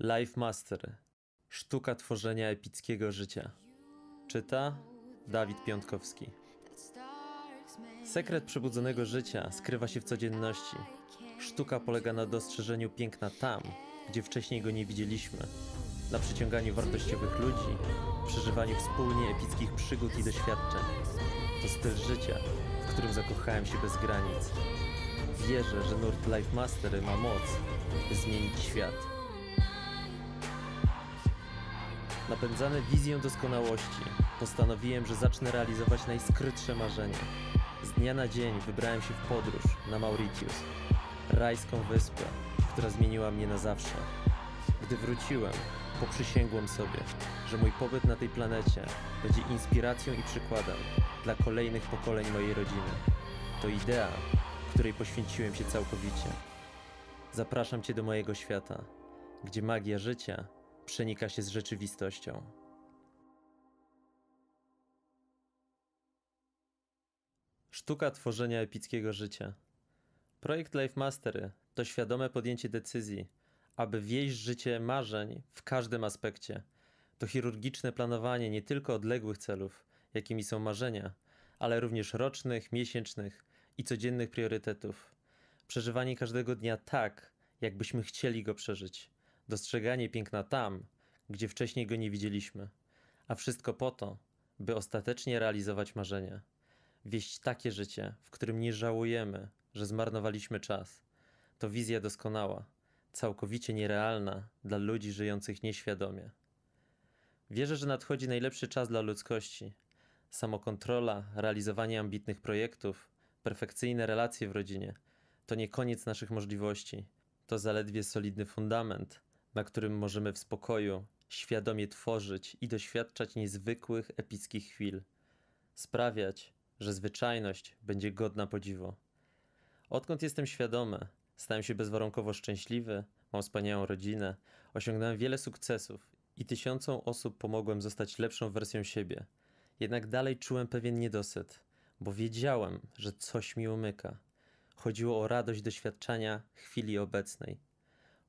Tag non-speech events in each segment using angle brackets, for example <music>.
Life Master. Sztuka tworzenia epickiego życia. Czyta Dawid Piątkowski. Sekret przebudzonego życia skrywa się w codzienności. Sztuka polega na dostrzeżeniu piękna tam, gdzie wcześniej go nie widzieliśmy, na przyciąganiu wartościowych ludzi, przeżywaniu wspólnie epickich przygód i doświadczeń. To styl życia, w którym zakochałem się bez granic. Wierzę, że nurt Life Mastery ma moc, by zmienić świat. Napędzany wizją doskonałości, postanowiłem, że zacznę realizować najskrytsze marzenie. Z dnia na dzień wybrałem się w podróż na Mauritius, rajską wyspę, która zmieniła mnie na zawsze. Gdy wróciłem, poprzysięgłem sobie, że mój pobyt na tej planecie będzie inspiracją i przykładem dla kolejnych pokoleń mojej rodziny. To idea, której poświęciłem się całkowicie. Zapraszam Cię do mojego świata, gdzie magia życia przenika się z rzeczywistością. Sztuka tworzenia epickiego życia. Projekt Life Mastery to świadome podjęcie decyzji, aby wieść życie marzeń w każdym aspekcie. To chirurgiczne planowanie nie tylko odległych celów, jakimi są marzenia, ale również rocznych, miesięcznych i codziennych priorytetów. Przeżywanie każdego dnia tak, jakbyśmy chcieli go przeżyć, dostrzeganie piękna tam, gdzie wcześniej go nie widzieliśmy, a wszystko po to, by ostatecznie realizować marzenia. Wieść takie życie, w którym nie żałujemy, że zmarnowaliśmy czas. To wizja doskonała, całkowicie nierealna dla ludzi żyjących nieświadomie. Wierzę, że nadchodzi najlepszy czas dla ludzkości. Samokontrola, realizowanie ambitnych projektów, perfekcyjne relacje w rodzinie to nie koniec naszych możliwości. To zaledwie solidny fundament, na którym możemy w spokoju, świadomie tworzyć i doświadczać niezwykłych, epickich chwil, sprawiać, że zwyczajność będzie godna podziwu. Odkąd jestem świadomy, stałem się bezwarunkowo szczęśliwy, mam wspaniałą rodzinę, osiągnąłem wiele sukcesów i tysiącom osób pomogłem zostać lepszą wersją siebie. Jednak dalej czułem pewien niedosyt, bo wiedziałem, że coś mi umyka. Chodziło o radość doświadczania chwili obecnej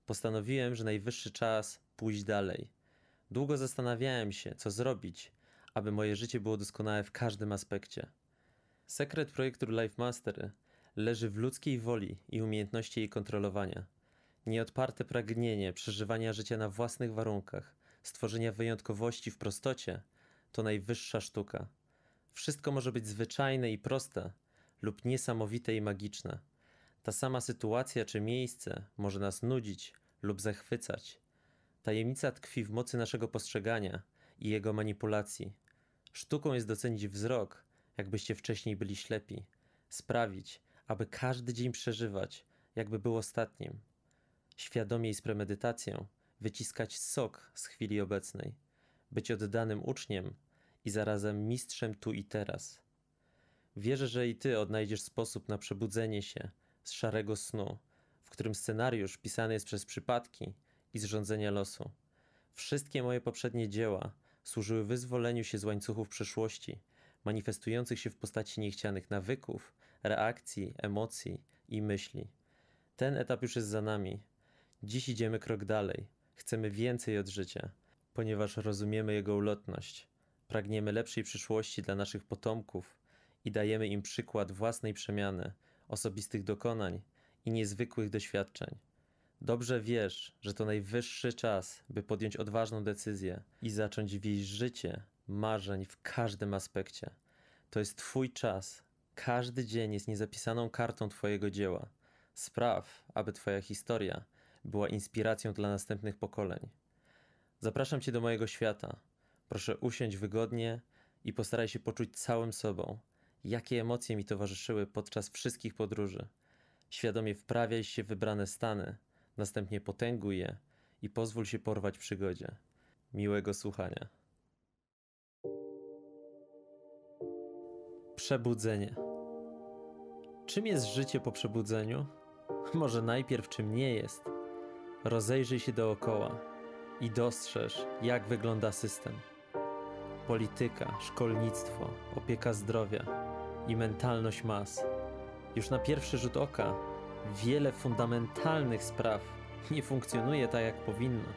postanowiłem, że najwyższy czas pójść dalej. Długo zastanawiałem się, co zrobić, aby moje życie było doskonałe w każdym aspekcie. Sekret projektu Life Mastery leży w ludzkiej woli i umiejętności jej kontrolowania. Nieodparte pragnienie przeżywania życia na własnych warunkach, stworzenia wyjątkowości w prostocie to najwyższa sztuka. Wszystko może być zwyczajne i proste lub niesamowite i magiczne. Ta sama sytuacja czy miejsce może nas nudzić lub zachwycać. Tajemnica tkwi w mocy naszego postrzegania i jego manipulacji. Sztuką jest docenić wzrok, jakbyście wcześniej byli ślepi, sprawić, aby każdy dzień przeżywać, jakby był ostatnim. Świadomie i z premedytacją wyciskać sok z chwili obecnej, być oddanym uczniem i zarazem mistrzem tu i teraz. Wierzę, że i ty odnajdziesz sposób na przebudzenie się z szarego snu, w którym scenariusz pisany jest przez przypadki i zrządzenia losu. Wszystkie moje poprzednie dzieła służyły wyzwoleniu się z łańcuchów przeszłości, manifestujących się w postaci niechcianych nawyków, reakcji, emocji i myśli. Ten etap już jest za nami. Dziś idziemy krok dalej. Chcemy więcej od życia, ponieważ rozumiemy jego ulotność. Pragniemy lepszej przyszłości dla naszych potomków i dajemy im przykład własnej przemiany, osobistych dokonań i niezwykłych doświadczeń. Dobrze wiesz, że to najwyższy czas, by podjąć odważną decyzję i zacząć wieść życie marzeń w każdym aspekcie. To jest Twój czas. Każdy dzień jest niezapisaną kartą Twojego dzieła. Spraw, aby Twoja historia była inspiracją dla następnych pokoleń. Zapraszam Cię do mojego świata. Proszę usiąść wygodnie i postaraj się poczuć całym sobą jakie emocje mi towarzyszyły podczas wszystkich podróży. Świadomie wprawiaj się w wybrane stany, następnie potęguj je i pozwól się porwać przygodzie. Miłego słuchania. Przebudzenie. Czym jest życie po przebudzeniu? <laughs> Może najpierw czym nie jest? Rozejrzyj się dookoła i dostrzeż, jak wygląda system. Polityka, szkolnictwo, opieka zdrowia, i mentalność mas. Już na pierwszy rzut oka wiele fundamentalnych spraw nie funkcjonuje tak jak powinno.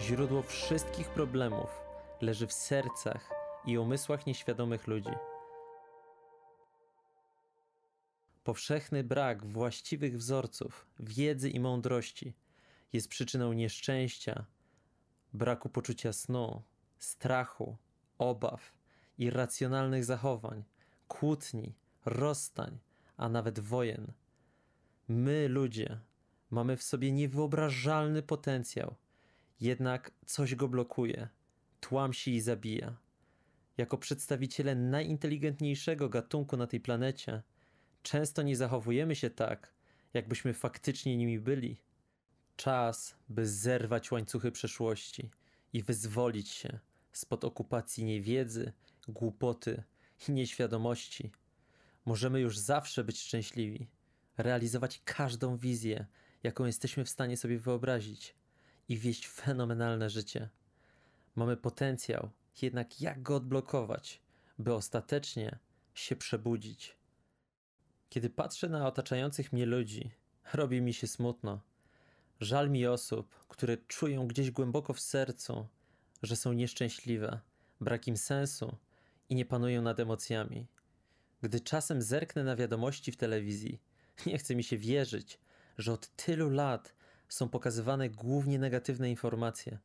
Źródło wszystkich problemów leży w sercach i umysłach nieświadomych ludzi. Powszechny brak właściwych wzorców, wiedzy i mądrości jest przyczyną nieszczęścia, braku poczucia snu, strachu, obaw, irracjonalnych zachowań, kłótni, rozstań, a nawet wojen. My, ludzie, mamy w sobie niewyobrażalny potencjał, jednak coś go blokuje, tłamsi i zabija. Jako przedstawiciele najinteligentniejszego gatunku na tej planecie, często nie zachowujemy się tak, jakbyśmy faktycznie nimi byli. Czas, by zerwać łańcuchy przeszłości i wyzwolić się spod okupacji niewiedzy, głupoty nieświadomości możemy już zawsze być szczęśliwi, realizować każdą wizję, jaką jesteśmy w stanie sobie wyobrazić i wieść fenomenalne życie. Mamy potencjał, jednak jak go odblokować, by ostatecznie się przebudzić? Kiedy patrzę na otaczających mnie ludzi, robi mi się smutno. Żal mi osób, które czują gdzieś głęboko w sercu, że są nieszczęśliwe, im sensu i nie panuję nad emocjami. Gdy czasem zerknę na wiadomości w telewizji, <laughs> nie chce mi się wierzyć, że od tylu lat są pokazywane głównie negatywne informacje.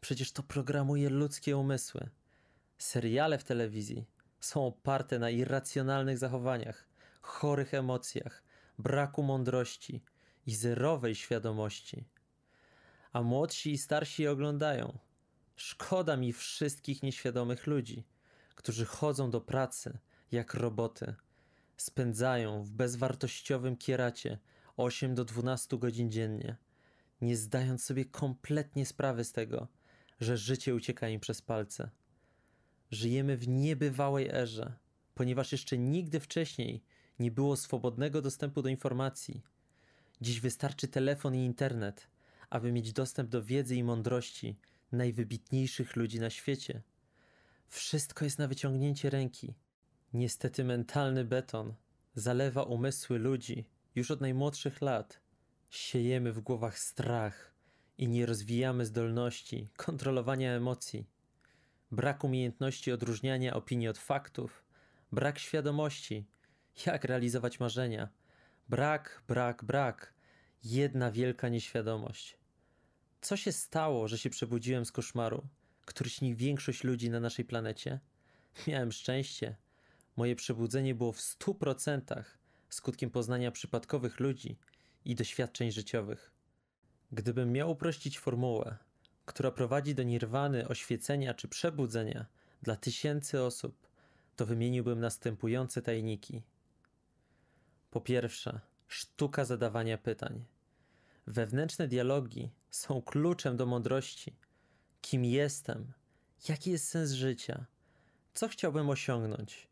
Przecież to programuje ludzkie umysły. Seriale w telewizji są oparte na irracjonalnych zachowaniach, chorych emocjach, braku mądrości i zerowej świadomości. A młodsi i starsi je oglądają. Szkoda mi wszystkich nieświadomych ludzi, którzy chodzą do pracy jak roboty. Spędzają w bezwartościowym kieracie 8 do 12 godzin dziennie, nie zdając sobie kompletnie sprawy z tego, że życie ucieka im przez palce. Żyjemy w niebywałej erze, ponieważ jeszcze nigdy wcześniej nie było swobodnego dostępu do informacji. Dziś wystarczy telefon i internet, aby mieć dostęp do wiedzy i mądrości najwybitniejszych ludzi na świecie. Wszystko jest na wyciągnięcie ręki. Niestety mentalny beton zalewa umysły ludzi już od najmłodszych lat. Siejemy w głowach strach i nie rozwijamy zdolności kontrolowania emocji. Brak umiejętności odróżniania opinii od faktów, brak świadomości, jak realizować marzenia. Brak, brak, brak. Jedna wielka nieświadomość. Co się stało, że się przebudziłem z koszmaru? który śni większość ludzi na naszej planecie. Miałem szczęście. Moje przebudzenie było w 100% skutkiem poznania przypadkowych ludzi i doświadczeń życiowych. Gdybym miał uprościć formułę, która prowadzi do nirwany, oświecenia czy przebudzenia dla tysięcy osób, to wymieniłbym następujące tajniki. Po pierwsze, sztuka zadawania pytań. Wewnętrzne dialogi są kluczem do mądrości kim jestem, jaki jest sens życia, co chciałbym osiągnąć,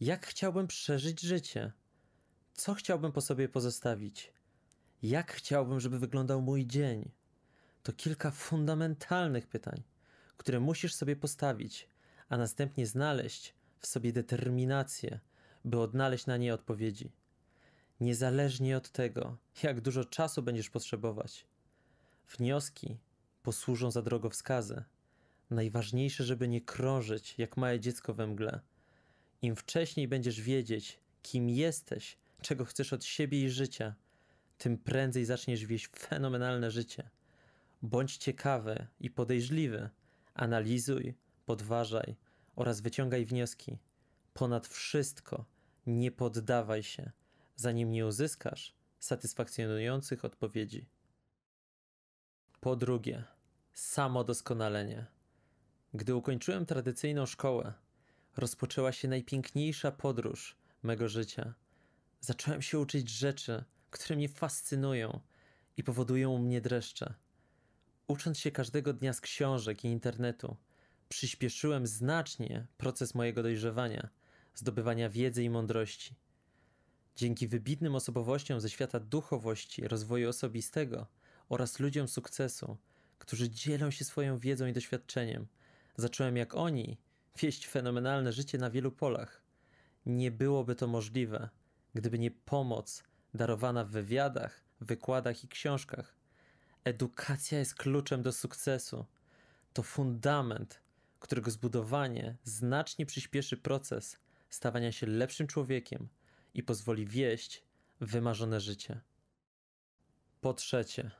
jak chciałbym przeżyć życie, co chciałbym po sobie pozostawić, jak chciałbym, żeby wyglądał mój dzień. To kilka fundamentalnych pytań, które musisz sobie postawić, a następnie znaleźć w sobie determinację, by odnaleźć na nie odpowiedzi. Niezależnie od tego, jak dużo czasu będziesz potrzebować, wnioski posłużą za drogowskazy. Najważniejsze, żeby nie krążyć jak małe dziecko we mgle. Im wcześniej będziesz wiedzieć, kim jesteś, czego chcesz od siebie i życia, tym prędzej zaczniesz wieść fenomenalne życie. Bądź ciekawy i podejrzliwy, analizuj, podważaj oraz wyciągaj wnioski. Ponad wszystko nie poddawaj się, zanim nie uzyskasz satysfakcjonujących odpowiedzi. Po drugie, samo doskonalenie. Gdy ukończyłem tradycyjną szkołę, rozpoczęła się najpiękniejsza podróż mego życia. Zacząłem się uczyć rzeczy, które mnie fascynują i powodują u mnie dreszcze. Ucząc się każdego dnia z książek i internetu, przyspieszyłem znacznie proces mojego dojrzewania, zdobywania wiedzy i mądrości. Dzięki wybitnym osobowościom ze świata duchowości, rozwoju osobistego – oraz ludziom sukcesu, którzy dzielą się swoją wiedzą i doświadczeniem. Zacząłem jak oni wieść fenomenalne życie na wielu polach. Nie byłoby to możliwe, gdyby nie pomoc darowana w wywiadach, wykładach i książkach. Edukacja jest kluczem do sukcesu. To fundament, którego zbudowanie znacznie przyspieszy proces stawania się lepszym człowiekiem i pozwoli wieść wymarzone życie. Po trzecie,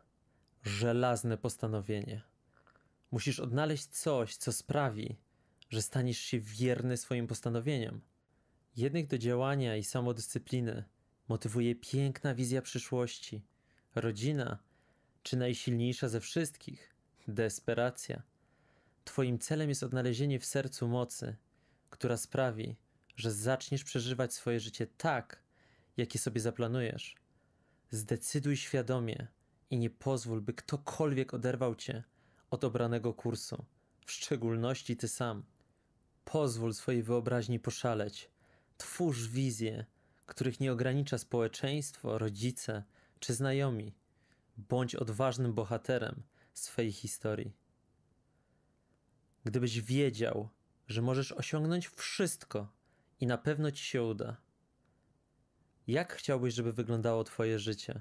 żelazne postanowienie. Musisz odnaleźć coś, co sprawi, że staniesz się wierny swoim postanowieniom. Jednych do działania i samodyscypliny motywuje piękna wizja przyszłości, rodzina czy najsilniejsza ze wszystkich desperacja. Twoim celem jest odnalezienie w sercu mocy, która sprawi, że zaczniesz przeżywać swoje życie tak, jakie sobie zaplanujesz. Zdecyduj świadomie, i nie pozwól, by ktokolwiek oderwał cię od obranego kursu, w szczególności ty sam. Pozwól swojej wyobraźni poszaleć. Twórz wizje, których nie ogranicza społeczeństwo, rodzice czy znajomi. Bądź odważnym bohaterem swojej historii. Gdybyś wiedział, że możesz osiągnąć wszystko i na pewno ci się uda. Jak chciałbyś, żeby wyglądało Twoje życie?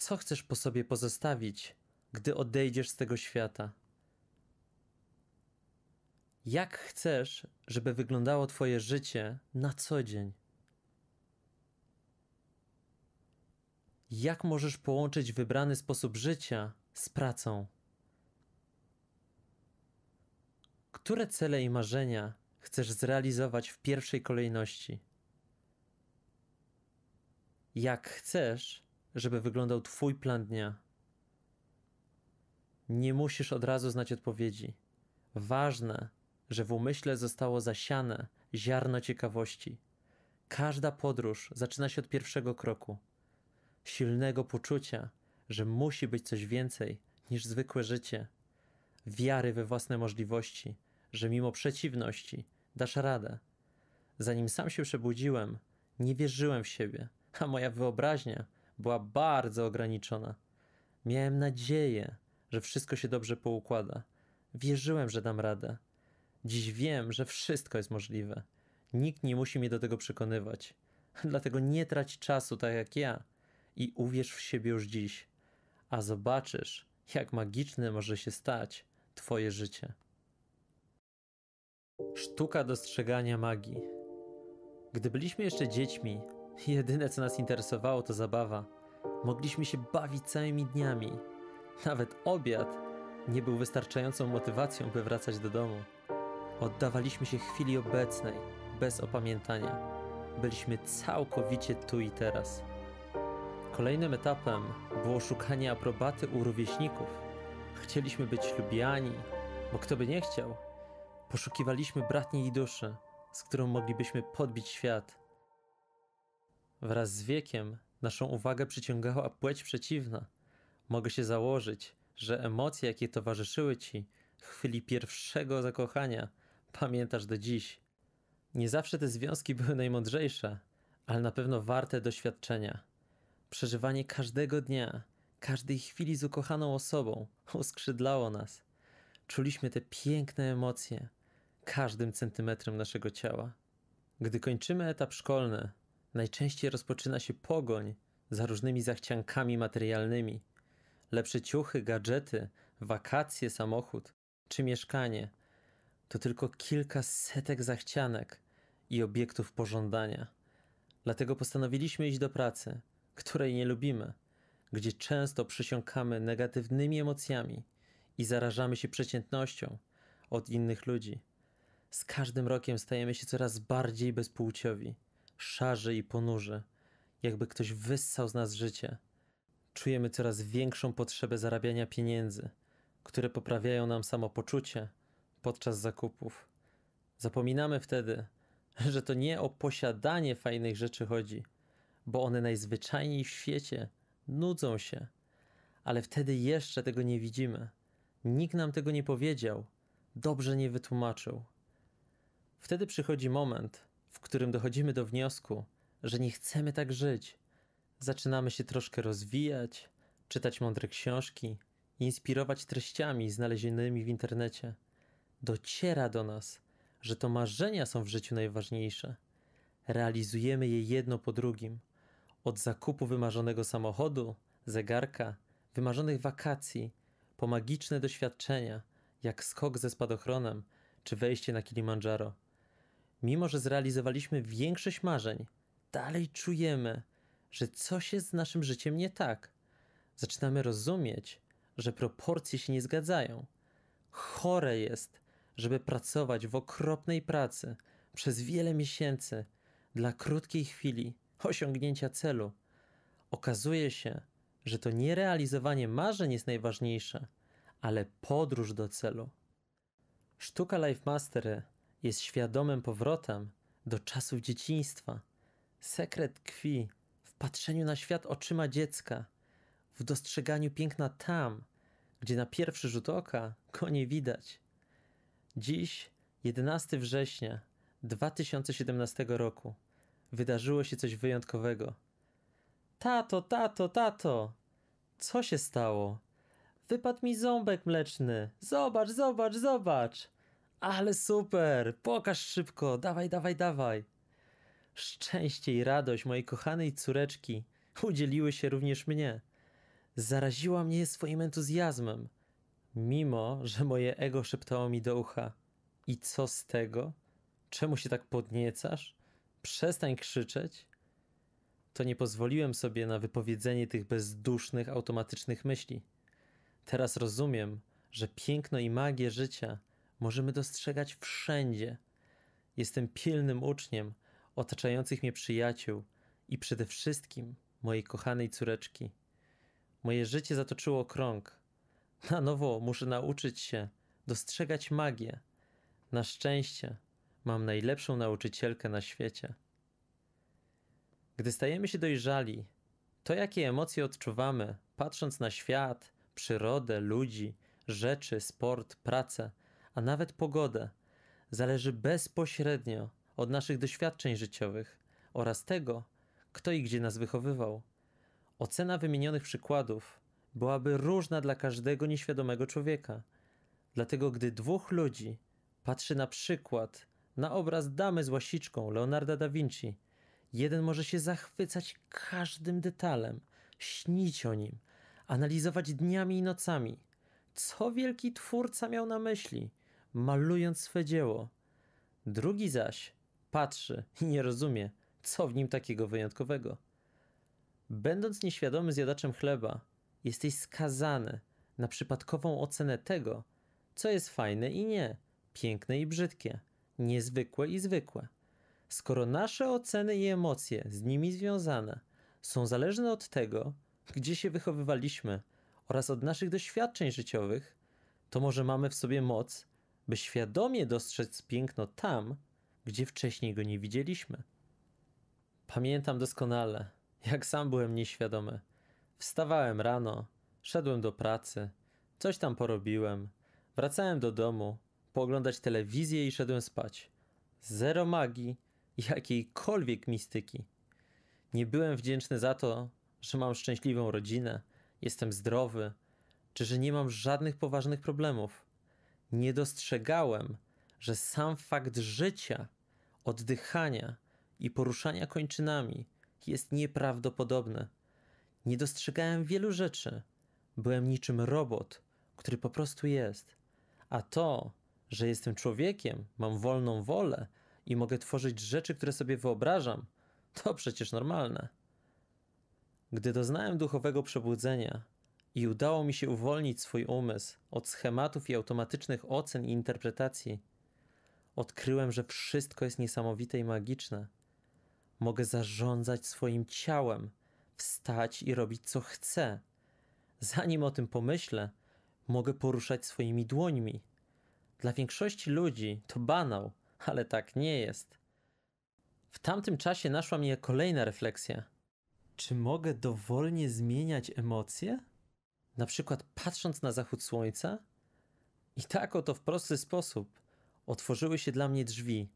Co chcesz po sobie pozostawić, gdy odejdziesz z tego świata? Jak chcesz, żeby wyglądało Twoje życie na co dzień? Jak możesz połączyć wybrany sposób życia z pracą? Które cele i marzenia chcesz zrealizować w pierwszej kolejności? Jak chcesz, żeby wyglądał Twój plan dnia. Nie musisz od razu znać odpowiedzi. Ważne, że w umyśle zostało zasiane ziarno ciekawości. Każda podróż zaczyna się od pierwszego kroku silnego poczucia, że musi być coś więcej niż zwykłe życie, wiary we własne możliwości, że mimo przeciwności dasz radę. Zanim sam się przebudziłem, nie wierzyłem w siebie, a moja wyobraźnia była bardzo ograniczona. Miałem nadzieję, że wszystko się dobrze poukłada. Wierzyłem, że dam radę. Dziś wiem, że wszystko jest możliwe. Nikt nie musi mnie do tego przekonywać. Dlatego nie trać czasu tak jak ja i uwierz w siebie już dziś, a zobaczysz, jak magiczne może się stać Twoje życie. Sztuka dostrzegania magii. Gdy byliśmy jeszcze dziećmi, <laughs> Jedyne co nas interesowało to zabawa. Mogliśmy się bawić całymi dniami. Nawet obiad nie był wystarczającą motywacją, by wracać do domu. Oddawaliśmy się chwili obecnej, bez opamiętania. Byliśmy całkowicie tu i teraz. Kolejnym etapem było szukanie aprobaty u rówieśników. Chcieliśmy być lubiani, bo kto by nie chciał. Poszukiwaliśmy bratniej duszy, z którą moglibyśmy podbić świat. Wraz z wiekiem naszą uwagę przyciągała płeć przeciwna. Mogę się założyć, że emocje, jakie towarzyszyły ci w chwili pierwszego zakochania, pamiętasz do dziś. Nie zawsze te związki były najmądrzejsze, ale na pewno warte doświadczenia. Przeżywanie każdego dnia, każdej chwili z ukochaną osobą uskrzydlało nas. Czuliśmy te piękne emocje każdym centymetrem naszego ciała. Gdy kończymy etap szkolny, Najczęściej rozpoczyna się pogoń za różnymi zachciankami materialnymi. Lepsze ciuchy, gadżety, wakacje, samochód czy mieszkanie to tylko kilka setek zachcianek i obiektów pożądania. Dlatego postanowiliśmy iść do pracy, której nie lubimy, gdzie często przysiąkamy negatywnymi emocjami i zarażamy się przeciętnością od innych ludzi. Z każdym rokiem stajemy się coraz bardziej bezpłciowi szarzy i ponurzy, jakby ktoś wyssał z nas życie. Czujemy coraz większą potrzebę zarabiania pieniędzy, które poprawiają nam samopoczucie podczas zakupów. Zapominamy wtedy, <laughs> że to nie o posiadanie fajnych rzeczy chodzi, bo one najzwyczajniej w świecie nudzą się, ale wtedy jeszcze tego nie widzimy. Nikt nam tego nie powiedział, dobrze nie wytłumaczył. Wtedy przychodzi moment, w którym dochodzimy do wniosku, że nie chcemy tak żyć. Zaczynamy się troszkę rozwijać, czytać mądre książki, inspirować treściami znalezionymi w internecie. Dociera do nas, że to marzenia są w życiu najważniejsze. Realizujemy je jedno po drugim. Od zakupu wymarzonego samochodu, zegarka, wymarzonych wakacji, po magiczne doświadczenia, jak skok ze spadochronem czy wejście na Kilimandżaro. Mimo, że zrealizowaliśmy większość marzeń, dalej czujemy, że coś jest z naszym życiem nie tak. Zaczynamy rozumieć, że proporcje się nie zgadzają. Chore jest, żeby pracować w okropnej pracy przez wiele miesięcy dla krótkiej chwili osiągnięcia celu. Okazuje się, że to nie realizowanie marzeń jest najważniejsze, ale podróż do celu. Sztuka Life Mastery jest świadomym powrotem do czasów dzieciństwa. Sekret tkwi w patrzeniu na świat oczyma dziecka, w dostrzeganiu piękna tam, gdzie na pierwszy rzut oka go nie widać. Dziś, 11 września 2017 roku, wydarzyło się coś wyjątkowego. Tato, tato, tato! Co się stało? Wypadł mi ząbek mleczny! Zobacz, zobacz, zobacz! Ale super! Pokaż szybko! Dawaj, dawaj, dawaj! Szczęście i radość mojej kochanej córeczki udzieliły się również mnie. Zaraziła mnie swoim entuzjazmem, mimo że moje ego szeptało mi do ucha: I co z tego? Czemu się tak podniecasz? Przestań krzyczeć! To nie pozwoliłem sobie na wypowiedzenie tych bezdusznych, automatycznych myśli. Teraz rozumiem, że piękno i magię życia możemy dostrzegać wszędzie. Jestem pilnym uczniem otaczających mnie przyjaciół i przede wszystkim mojej kochanej córeczki. Moje życie zatoczyło krąg. Na nowo muszę nauczyć się dostrzegać magię. Na szczęście mam najlepszą nauczycielkę na świecie. Gdy stajemy się dojrzali, to jakie emocje odczuwamy, patrząc na świat, przyrodę, ludzi, rzeczy, sport, pracę, a nawet pogodę, zależy bezpośrednio od naszych doświadczeń życiowych oraz tego, kto i gdzie nas wychowywał. Ocena wymienionych przykładów byłaby różna dla każdego nieświadomego człowieka. Dlatego, gdy dwóch ludzi patrzy na przykład na obraz damy z łasiczką Leonarda da Vinci, jeden może się zachwycać każdym detalem, śnić o nim, analizować dniami i nocami, co wielki twórca miał na myśli, malując swe dzieło. Drugi zaś patrzy i nie rozumie, co w nim takiego wyjątkowego. Będąc nieświadomy zjadaczem chleba, jesteś skazany na przypadkową ocenę tego, co jest fajne i nie, piękne i brzydkie, niezwykłe i zwykłe. Skoro nasze oceny i emocje z nimi związane są zależne od tego, gdzie się wychowywaliśmy oraz od naszych doświadczeń życiowych, to może mamy w sobie moc, by świadomie dostrzec piękno tam, gdzie wcześniej go nie widzieliśmy. Pamiętam doskonale, jak sam byłem nieświadomy. Wstawałem rano, szedłem do pracy, coś tam porobiłem, wracałem do domu, pooglądać telewizję i szedłem spać. Zero magii, jakiejkolwiek mistyki. Nie byłem wdzięczny za to, że mam szczęśliwą rodzinę, jestem zdrowy, czy że nie mam żadnych poważnych problemów nie dostrzegałem, że sam fakt życia, oddychania i poruszania kończynami jest nieprawdopodobny. Nie dostrzegałem wielu rzeczy. Byłem niczym robot, który po prostu jest. A to, że jestem człowiekiem, mam wolną wolę i mogę tworzyć rzeczy, które sobie wyobrażam, to przecież normalne. Gdy doznałem duchowego przebudzenia, i udało mi się uwolnić swój umysł od schematów i automatycznych ocen i interpretacji, odkryłem, że wszystko jest niesamowite i magiczne. Mogę zarządzać swoim ciałem, wstać i robić co chcę. Zanim o tym pomyślę, mogę poruszać swoimi dłońmi. Dla większości ludzi to banał, ale tak nie jest. W tamtym czasie naszła mnie kolejna refleksja. Czy mogę dowolnie zmieniać emocje? na przykład patrząc na zachód słońca? I tak oto w prosty sposób otworzyły się dla mnie drzwi.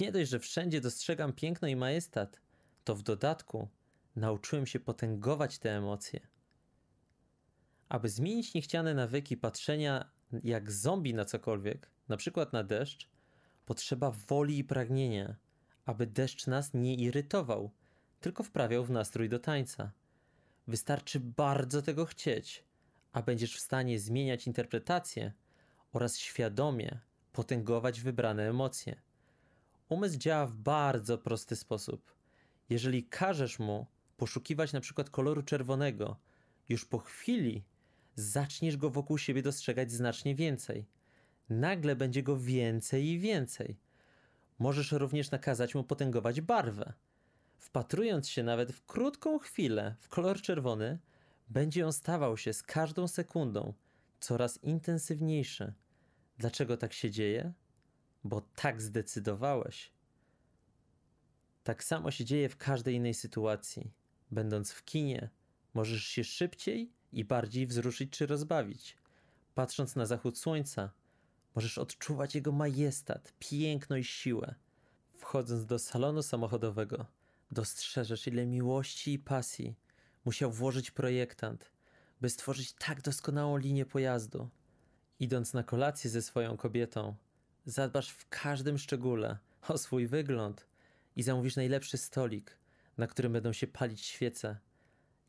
Nie dość, że wszędzie dostrzegam piękno i majestat, to w dodatku nauczyłem się potęgować te emocje. Aby zmienić niechciane nawyki patrzenia jak zombie na cokolwiek, na przykład na deszcz, potrzeba woli i pragnienia, aby deszcz nas nie irytował, tylko wprawiał w nastrój do tańca. Wystarczy bardzo tego chcieć, a będziesz w stanie zmieniać interpretację oraz świadomie potęgować wybrane emocje. Umysł działa w bardzo prosty sposób. Jeżeli każesz mu poszukiwać na przykład koloru czerwonego, już po chwili zaczniesz go wokół siebie dostrzegać znacznie więcej. Nagle będzie go więcej i więcej. Możesz również nakazać mu potęgować barwę. Wpatrując się nawet w krótką chwilę w kolor czerwony, będzie on stawał się z każdą sekundą coraz intensywniejszy. Dlaczego tak się dzieje? Bo tak zdecydowałeś. Tak samo się dzieje w każdej innej sytuacji. Będąc w kinie, możesz się szybciej i bardziej wzruszyć czy rozbawić. Patrząc na zachód słońca, możesz odczuwać jego majestat, piękno i siłę. Wchodząc do salonu samochodowego, Dostrzeżesz, ile miłości i pasji musiał włożyć projektant, by stworzyć tak doskonałą linię pojazdu. Idąc na kolację ze swoją kobietą, zadbasz w każdym szczególe o swój wygląd i zamówisz najlepszy stolik, na którym będą się palić świece.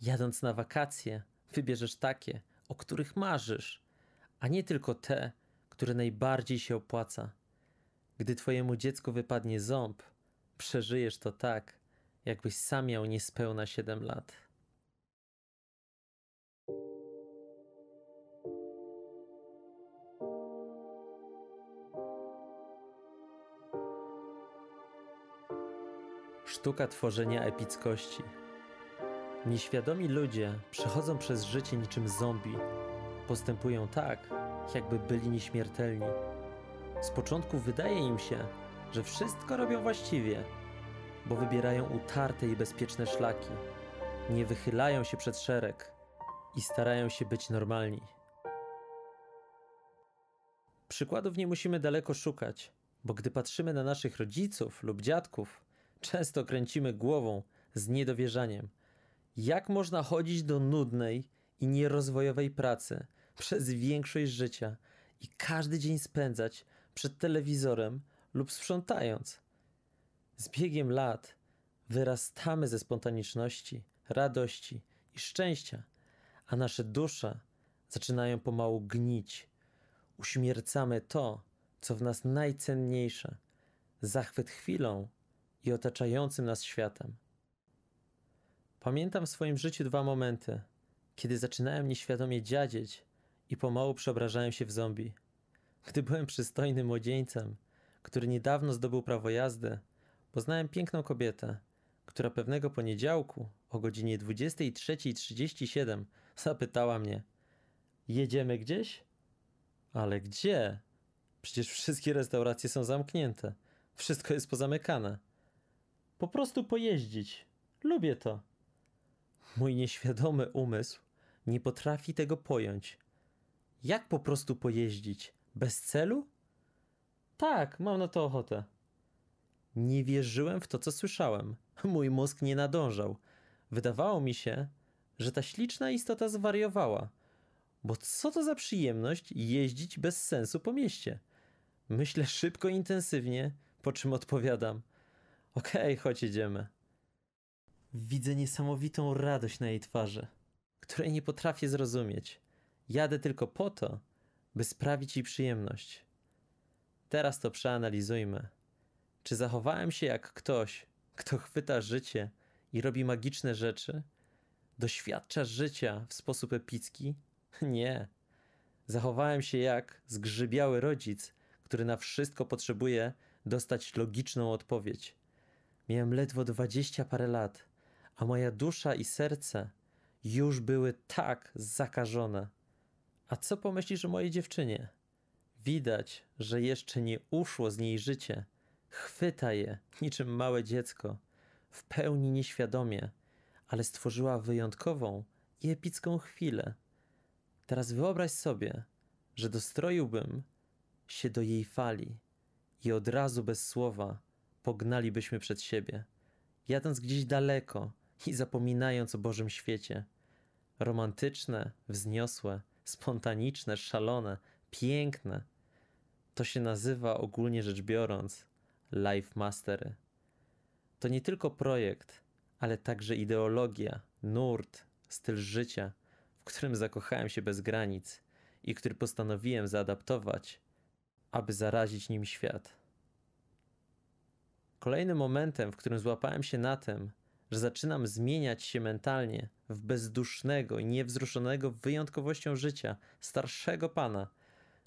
Jadąc na wakacje, wybierzesz takie, o których marzysz, a nie tylko te, które najbardziej się opłaca. Gdy twojemu dziecku wypadnie ząb, przeżyjesz to tak, jakbyś sam miał niespełna 7 lat. Sztuka tworzenia epickości. Nieświadomi ludzie przechodzą przez życie niczym zombie. Postępują tak, jakby byli nieśmiertelni. Z początku wydaje im się, że wszystko robią właściwie – bo wybierają utarte i bezpieczne szlaki, nie wychylają się przed szereg i starają się być normalni. Przykładów nie musimy daleko szukać, bo gdy patrzymy na naszych rodziców lub dziadków, często kręcimy głową z niedowierzaniem. Jak można chodzić do nudnej i nierozwojowej pracy przez większość życia i każdy dzień spędzać przed telewizorem lub sprzątając? Z biegiem lat wyrastamy ze spontaniczności, radości i szczęścia, a nasze dusze zaczynają pomału gnić. Uśmiercamy to, co w nas najcenniejsze zachwyt chwilą i otaczającym nas światem. Pamiętam w swoim życiu dwa momenty, kiedy zaczynałem nieświadomie dziadzieć i pomału przeobrażałem się w zombie. Gdy byłem przystojnym młodzieńcem, który niedawno zdobył prawo jazdy, poznałem piękną kobietę, która pewnego poniedziałku o godzinie 23.37 zapytała mnie: Jedziemy gdzieś? Ale gdzie? Przecież wszystkie restauracje są zamknięte. Wszystko jest pozamykane. Po prostu pojeździć. Lubię to. Mój nieświadomy umysł nie potrafi tego pojąć. Jak po prostu pojeździć? Bez celu? Tak, mam na to ochotę. Nie wierzyłem w to, co słyszałem. <laughs> Mój mózg nie nadążał. Wydawało mi się, że ta śliczna istota zwariowała. Bo co to za przyjemność jeździć bez sensu po mieście? Myślę szybko, intensywnie, po czym odpowiadam: Okej, okay, chodź idziemy. Widzę niesamowitą radość na jej twarzy, której nie potrafię zrozumieć. Jadę tylko po to, by sprawić jej przyjemność. Teraz to przeanalizujmy. Czy zachowałem się jak ktoś, kto chwyta życie i robi magiczne rzeczy? Doświadcza życia w sposób epicki? <laughs> Nie. Zachowałem się jak zgrzybiały rodzic, który na wszystko potrzebuje dostać logiczną odpowiedź. Miałem ledwo dwadzieścia parę lat, a moja dusza i serce już były tak zakażone. A co pomyślisz o mojej dziewczynie? Widać, że jeszcze nie uszło z niej życie – Chwyta je, niczym małe dziecko, w pełni nieświadomie, ale stworzyła wyjątkową i epicką chwilę. Teraz wyobraź sobie, że dostroiłbym się do jej fali i od razu bez słowa pognalibyśmy przed siebie, jadąc gdzieś daleko i zapominając o Bożym świecie. Romantyczne, wzniosłe, spontaniczne, szalone, piękne. To się nazywa ogólnie rzecz biorąc Life Mastery. To nie tylko projekt, ale także ideologia, nurt, styl życia, w którym zakochałem się bez granic i który postanowiłem zaadaptować, aby zarazić nim świat. Kolejnym momentem, w którym złapałem się na tym, że zaczynam zmieniać się mentalnie w bezdusznego i niewzruszonego wyjątkowością życia starszego pana,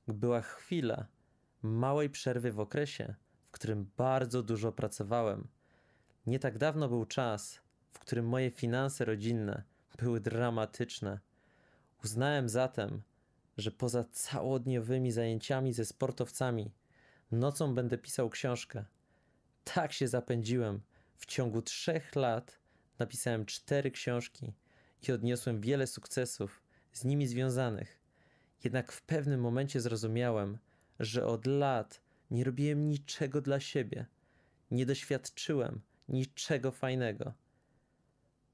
była chwila małej przerwy w okresie, w którym bardzo dużo pracowałem. Nie tak dawno był czas, w którym moje finanse rodzinne były dramatyczne. Uznałem zatem, że poza całodniowymi zajęciami ze sportowcami, nocą będę pisał książkę. Tak się zapędziłem. W ciągu trzech lat napisałem cztery książki i odniosłem wiele sukcesów z nimi związanych. Jednak w pewnym momencie zrozumiałem, że od lat nie robiłem niczego dla siebie. Nie doświadczyłem niczego fajnego.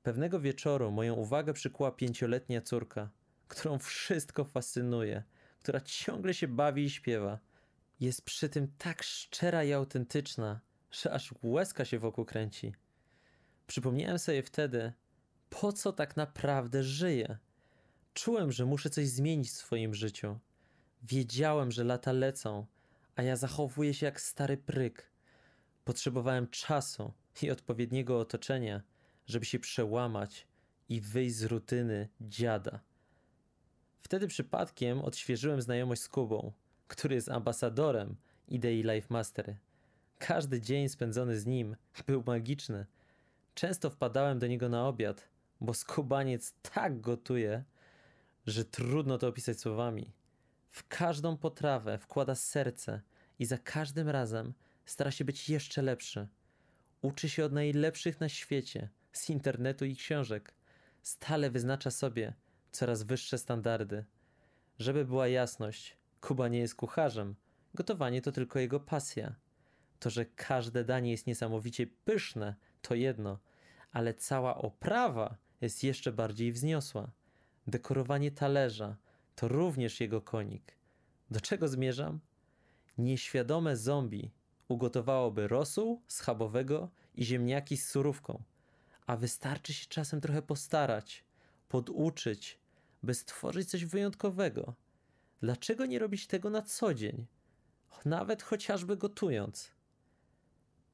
Pewnego wieczoru moją uwagę przykuła pięcioletnia córka, którą wszystko fascynuje, która ciągle się bawi i śpiewa. Jest przy tym tak szczera i autentyczna, że aż łezka się wokół kręci. Przypomniałem sobie wtedy, po co tak naprawdę żyję. Czułem, że muszę coś zmienić w swoim życiu. Wiedziałem, że lata lecą, a ja zachowuję się jak stary pryk. Potrzebowałem czasu i odpowiedniego otoczenia, żeby się przełamać i wyjść z rutyny dziada. Wtedy przypadkiem odświeżyłem znajomość z Kubą, który jest ambasadorem idei Life Mastery. Każdy dzień spędzony z nim był magiczny. Często wpadałem do niego na obiad, bo skubaniec tak gotuje, że trudno to opisać słowami. W każdą potrawę wkłada serce i za każdym razem stara się być jeszcze lepszy. Uczy się od najlepszych na świecie, z internetu i książek. Stale wyznacza sobie coraz wyższe standardy. Żeby była jasność, Kuba nie jest kucharzem. Gotowanie to tylko jego pasja. To, że każde danie jest niesamowicie pyszne, to jedno, ale cała oprawa jest jeszcze bardziej wzniosła. Dekorowanie talerza, to również jego konik. Do czego zmierzam? Nieświadome zombie ugotowałoby rosół schabowego i ziemniaki z surówką, a wystarczy się czasem trochę postarać, poduczyć, by stworzyć coś wyjątkowego. Dlaczego nie robić tego na co dzień? Nawet chociażby gotując.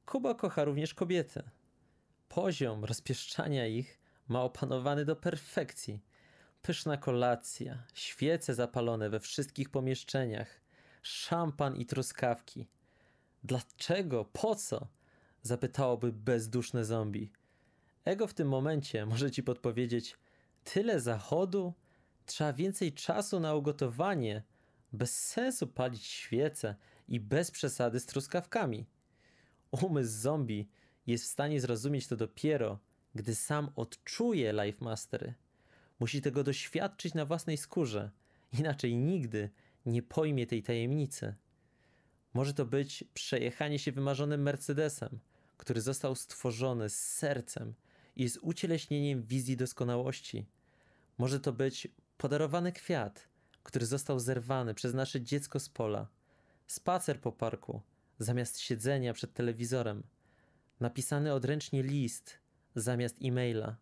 Kuba kocha również kobiety. Poziom rozpieszczania ich ma opanowany do perfekcji – pyszna kolacja, świece zapalone we wszystkich pomieszczeniach, szampan i truskawki. Dlaczego? Po co? zapytałoby bezduszne zombie. Ego w tym momencie może ci podpowiedzieć: Tyle zachodu? Trzeba więcej czasu na ugotowanie. Bez sensu palić świece i bez przesady z truskawkami. Umysł zombie jest w stanie zrozumieć to dopiero, gdy sam odczuje Life Mastery. Musi tego doświadczyć na własnej skórze, inaczej nigdy nie pojmie tej tajemnicy. Może to być przejechanie się wymarzonym Mercedesem, który został stworzony z sercem i z ucieleśnieniem wizji doskonałości. Może to być podarowany kwiat, który został zerwany przez nasze dziecko z pola, spacer po parku zamiast siedzenia przed telewizorem, napisany odręcznie list zamiast e-maila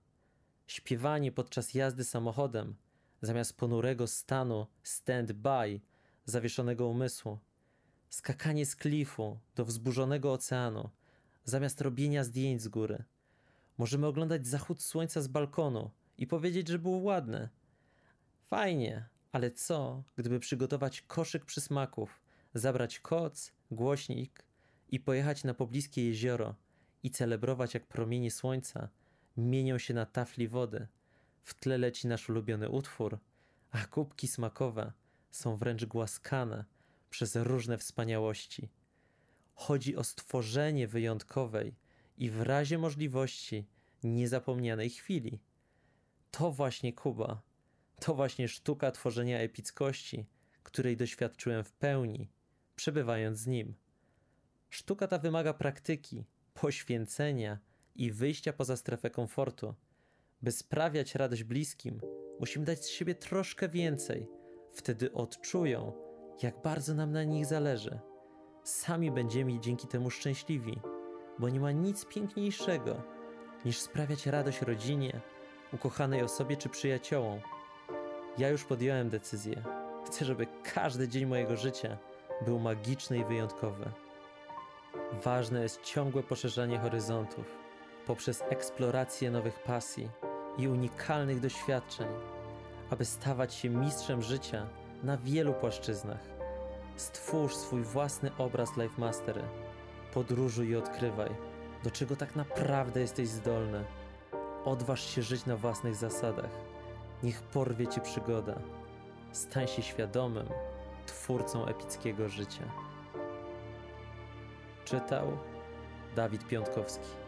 Śpiewanie podczas jazdy samochodem zamiast ponurego stanu stand-by zawieszonego umysłu. Skakanie z klifu do wzburzonego oceanu zamiast robienia zdjęć z góry. Możemy oglądać zachód słońca z balkonu i powiedzieć, że był ładny. Fajnie, ale co, gdyby przygotować koszyk przysmaków, zabrać koc, głośnik i pojechać na pobliskie jezioro i celebrować jak promienie słońca – mienią się na tafli wody. W tle leci nasz ulubiony utwór, a kubki smakowe są wręcz głaskane przez różne wspaniałości. Chodzi o stworzenie wyjątkowej i w razie możliwości niezapomnianej chwili. To właśnie Kuba, to właśnie sztuka tworzenia epickości, której doświadczyłem w pełni, przebywając z nim. Sztuka ta wymaga praktyki, poświęcenia i wyjścia poza strefę komfortu. By sprawiać radość bliskim, musimy dać z siebie troszkę więcej. Wtedy odczują, jak bardzo nam na nich zależy. Sami będziemy dzięki temu szczęśliwi, bo nie ma nic piękniejszego niż sprawiać radość rodzinie, ukochanej osobie czy przyjaciołom. Ja już podjąłem decyzję. Chcę, żeby każdy dzień mojego życia był magiczny i wyjątkowy. Ważne jest ciągłe poszerzanie horyzontów poprzez eksplorację nowych pasji i unikalnych doświadczeń, aby stawać się mistrzem życia na wielu płaszczyznach. Stwórz swój własny obraz Life Mastery. Podróżuj i odkrywaj, do czego tak naprawdę jesteś zdolny. Odważ się żyć na własnych zasadach. Niech porwie cię przygoda. Stań się świadomym twórcą epickiego życia. Czytał Dawid Piątkowski.